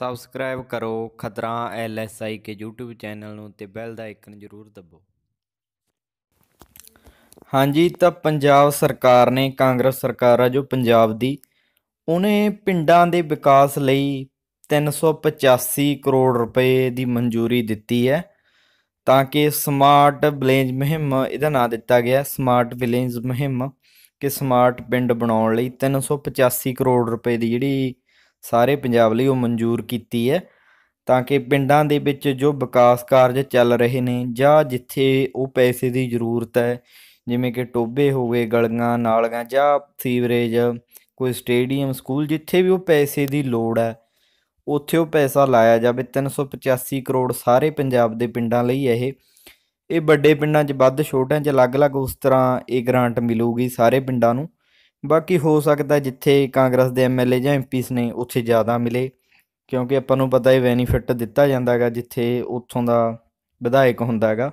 subscribe ਕਰੋ ਖਤਰਾ ਐਲਐਸਆਈ ਕੇ YouTube channel ਨੂੰ ਤੇ ਬੈਲ ਦਾ ਆਈਕਨ ਜ਼ਰੂਰ ਦਬੋ ਹਾਂਜੀ ਤਾਂ ਪੰਜਾਬ ਸਰਕਾਰ ਨੇ ਕਾਂਗਰਸ ਸਰਕਾਰ ਆ ਜੋ ਪੰਜਾਬ ਦੀ ਉਹਨੇ ਪਿੰਡਾਂ ਦੇ ਵਿਕਾਸ ਲਈ 385 ਕਰੋੜ ਰੁਪਏ ਦੀ ਮਨਜ਼ੂਰੀ ਦਿੱਤੀ ਹੈ ਤਾਂ ਕਿ ਸਮਾਰਟ ਵਿਲੇਜ ਮਹਿੰਮ ਇਹਦਾ ਨਾਮ ਦਿੱਤਾ ਗਿਆ ਸਮਾਰਟ ਵਿਲੇਜ ਮਹਿੰਮ ਕਿ ਸਮਾਰਟ ਪਿੰਡ ਬਣਾਉਣ ਲਈ 385 ਕਰੋੜ ਰੁਪਏ ਦੀ ਜਿਹੜੀ ਸਾਰੇ ਪੰਜਾਬ ਲਈ ਉਹ ਮਨਜ਼ੂਰ ਕੀਤੀ ਹੈ ਤਾਂ ਕਿ ਪਿੰਡਾਂ ਦੇ ਵਿੱਚ ਜੋ ਵਿਕਾਸ ਕਾਰਜ ਚੱਲ ਰਹੇ ਨੇ ਜਾਂ ਜਿੱਥੇ ਉਹ ਪੈਸੇ ਦੀ ਜ਼ਰੂਰਤ ਹੈ ਜਿਵੇਂ ਕਿ ਟੋਬੇ ਹੋ ਗਏ ਗਲੀਆਂ ਨਾਲੀਆਂ ਜਾਂ ਸੀਵਰੇਜ ਕੋਈ ਸਟੇਡੀਅਮ ਸਕੂਲ ਜਿੱਥੇ ਵੀ ਉਹ ਪੈਸੇ ਦੀ ਲੋੜ ਹੈ ਉੱਥੇ ਉਹ ਪੈਸਾ ਲਾਇਆ ਜਾਵੇ 385 ਕਰੋੜ ਸਾਰੇ ਪੰਜਾਬ ਦੇ ਪਿੰਡਾਂ ਲਈ ਇਹ ਇਹ ਵੱਡੇ ਪਿੰਡਾਂ 'ਚ ਵੱਧ ਛੋਟਿਆਂ 'ਚ ਅਲੱਗ-ਅਲੱਗ ਉਸ ਤਰ੍ਹਾਂ ਇਹ ਗ੍ਰਾਂਟ ਮਿਲੂਗੀ ਸਾਰੇ ਪਿੰਡਾਂ ਨੂੰ ਬਾਕੀ ਹੋ ਸਕਦਾ ਜਿੱਥੇ ਕਾਂਗਰਸ ਦੇ ਐਮਐਲਏ ਜਾਂ ਐਮਪੀਸ ਨੇ ਉੱਥੇ ਜ਼ਿਆਦਾ ਮਿਲੇ ਕਿਉਂਕਿ ਆਪਾਂ ਨੂੰ ਪਤਾ ਹੈ ਬੈਨੀਫਿਟ ਦਿੱਤਾ ਜਾਂਦਾ ਹੈਗਾ ਜਿੱਥੇ ਉੱਥੋਂ ਦਾ ਵਿਧਾਇਕ ਹੁੰਦਾ ਹੈਗਾ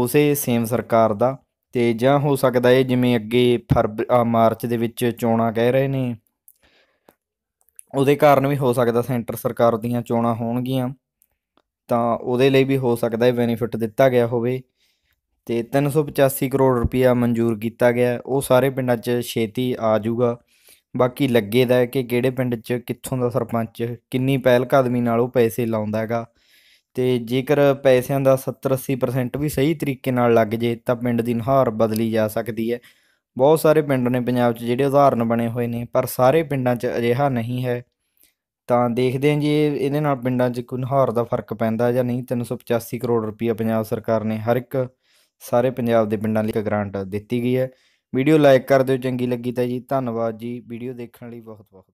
ਉਸੇ ਸੇਮ ਸਰਕਾਰ ਦਾ ਤੇ ਜਾਂ ਹੋ ਸਕਦਾ ਹੈ ਜਿਵੇਂ ਅੱਗੇ ਫਰਵ ਮਾਰਚ ਦੇ ਵਿੱਚ ਚੋਣਾਂ ਕਹਿ ਰਹੇ ਨੇ ਉਹਦੇ ਕਾਰਨ ਵੀ ਹੋ ਸਕਦਾ ਸੈਂਟਰ ਸਰਕਾਰ ਦੀਆਂ ਚੋਣਾਂ ਹੋਣਗੀਆਂ ਤਾਂ ਉਹਦੇ ਲਈ ਵੀ ਹੋ ਸਕਦਾ ਹੈ ਬੈਨੀਫਿਟ ਦਿੱਤਾ ਗਿਆ ਹੋਵੇ ਤੇ 385 ਕਰੋੜ ਰੁਪਇਆ ਮਨਜ਼ੂਰ ਕੀਤਾ ਗਿਆ ਉਹ ਸਾਰੇ ਪਿੰਡਾਂ 'ਚ ਛੇਤੀ ਆ ਜਾਊਗਾ ਬਾਕੀ ਲੱਗੇ ਦਾ ਕਿ ਕਿਹੜੇ ਪਿੰਡ 'ਚ ਕਿੱਥੋਂ ਦਾ ਸਰਪੰਚ ਕਿੰਨੀ ਪਹਿਲ ਕਦਮੀ ਨਾਲ ਉਹ ਪੈਸੇ ਲਾਉਂਦਾ ਹੈਗਾ ਤੇ ਜੇਕਰ ਪੈਸਿਆਂ ਦਾ 70-80% ਵੀ ਸਹੀ ਤਰੀਕੇ ਨਾਲ ਲੱਗ ਜੇ ਤਾਂ ਪਿੰਡ ਦੀ ਨਹਾਰ ਬਦਲੀ ਜਾ ਸਕਦੀ ਹੈ ਬਹੁਤ ਸਾਰੇ ਪਿੰਡ ਨੇ ਪੰਜਾਬ 'ਚ ਜਿਹੜੇ ਉਦਾਹਰਨ ਬਣੇ ਹੋਏ ਨੇ ਪਰ ਸਾਰੇ ਪਿੰਡਾਂ 'ਚ ਅਜਿਹਾ ਨਹੀਂ ਹੈ ਤਾਂ ਦੇਖਦੇ ਹਾਂ ਜੀ ਇਹਦੇ ਨਾਲ ਪਿੰਡਾਂ 'ਚ ਕੋਈ ਨਹਾਰ ਦਾ ਫਰਕ ਪੈਂਦਾ ਜਾਂ ਨਹੀਂ 385 ਕਰੋੜ ਰੁਪਇਆ ਪੰਜਾਬ ਸਰਕਾਰ ਨੇ ਹਰ ਇੱਕ ਸਾਰੇ ਪੰਜਾਬ ਦੇ ਪਿੰਡਾਂ ਲਈ ਇੱਕ ਗ੍ਰਾਂਟ ਦਿੱਤੀ ਗਈ ਹੈ ਵੀਡੀਓ ਲਾਈਕ ਕਰ ਦਿਓ ਚੰਗੀ ਲੱਗੀ ਤਾਂ ਜੀ ਧੰਨਵਾਦ ਜੀ ਵੀਡੀਓ ਦੇਖਣ ਲਈ ਬਹੁਤ ਬਹੁਤ